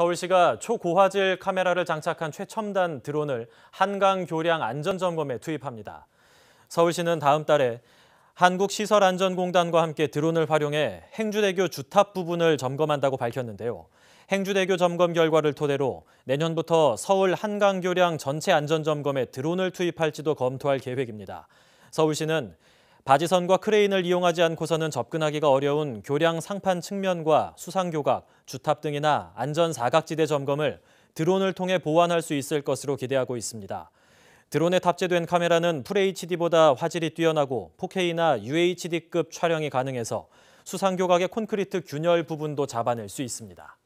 서울시가 초고화질 카메라를 장착한 최첨단 드론을 한강 교량 안전점검에 투입합니다. 서울시는 다음 달에 한국시설안전공단과 함께 드론을 활용해 행주대교 주탑 부분을 점검한다고 밝혔는데요. 행주대교 점검 결과를 토대로 내년부터 서울 한강교량 전체 안전점검에 드론을 투입할지도 검토할 계획입니다. 서울시는 바지선과 크레인을 이용하지 않고서는 접근하기가 어려운 교량 상판 측면과 수상교각, 주탑 등이나 안전 사각지대 점검을 드론을 통해 보완할 수 있을 것으로 기대하고 있습니다. 드론에 탑재된 카메라는 FHD보다 화질이 뛰어나고 4K나 UHD급 촬영이 가능해서 수상교각의 콘크리트 균열 부분도 잡아낼 수 있습니다.